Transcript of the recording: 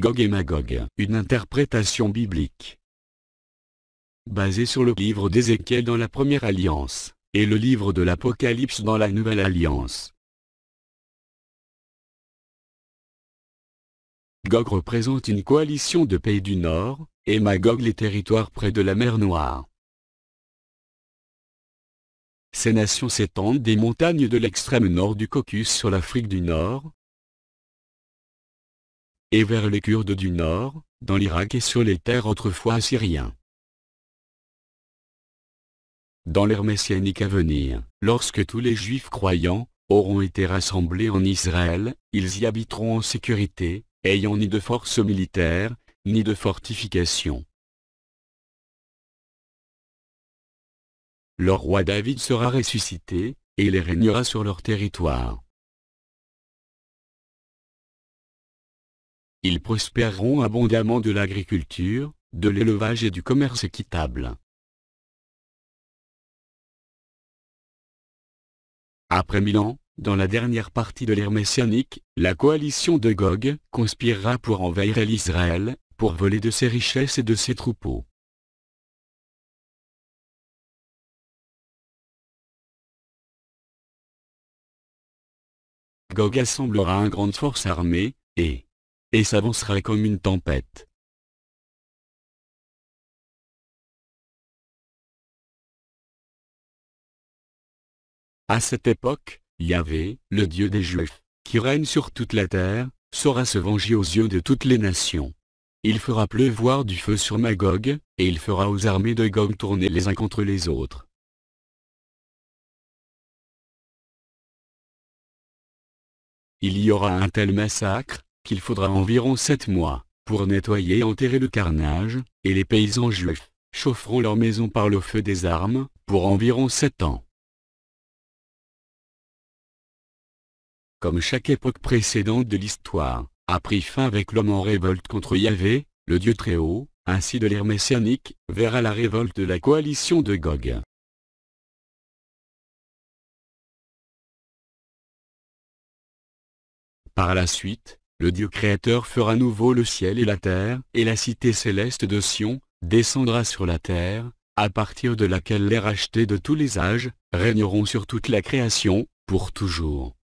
Gog et Magog, une interprétation biblique. Basée sur le livre d'Ézéchiel dans la Première Alliance, et le livre de l'Apocalypse dans la Nouvelle Alliance. Gog représente une coalition de pays du Nord, et Magog les territoires près de la mer Noire. Ces nations s'étendent des montagnes de l'extrême nord du Caucus sur l'Afrique du Nord, et vers les Kurdes du nord, dans l'Irak et sur les terres autrefois assyriens. Dans l'ère messianique à venir, lorsque tous les juifs croyants, auront été rassemblés en Israël, ils y habiteront en sécurité, ayant ni de force militaire, ni de fortification. Leur roi David sera ressuscité, et il régnera sur leur territoire. Ils prospéreront abondamment de l'agriculture, de l'élevage et du commerce équitable. Après Milan, dans la dernière partie de l'ère messianique, la coalition de Gog conspirera pour envahir l'Israël, pour voler de ses richesses et de ses troupeaux. Gog assemblera une grande force armée, et et s'avancera comme une tempête. À cette époque, Yahvé, le Dieu des Juifs, qui règne sur toute la terre, saura se venger aux yeux de toutes les nations. Il fera pleuvoir du feu sur Magog, et il fera aux armées de Gog tourner les uns contre les autres. Il y aura un tel massacre, il faudra environ sept mois, pour nettoyer et enterrer le carnage, et les paysans juifs, chaufferont leur maison par le feu des armes, pour environ sept ans. Comme chaque époque précédente de l'histoire, a pris fin avec l'homme en révolte contre Yahvé, le Dieu Très-Haut, ainsi de l'ère messianique, verra la révolte de la coalition de Gog. Par la suite, le Dieu créateur fera nouveau le ciel et la terre, et la cité céleste de Sion, descendra sur la terre, à partir de laquelle les rachetés de tous les âges, régneront sur toute la création, pour toujours.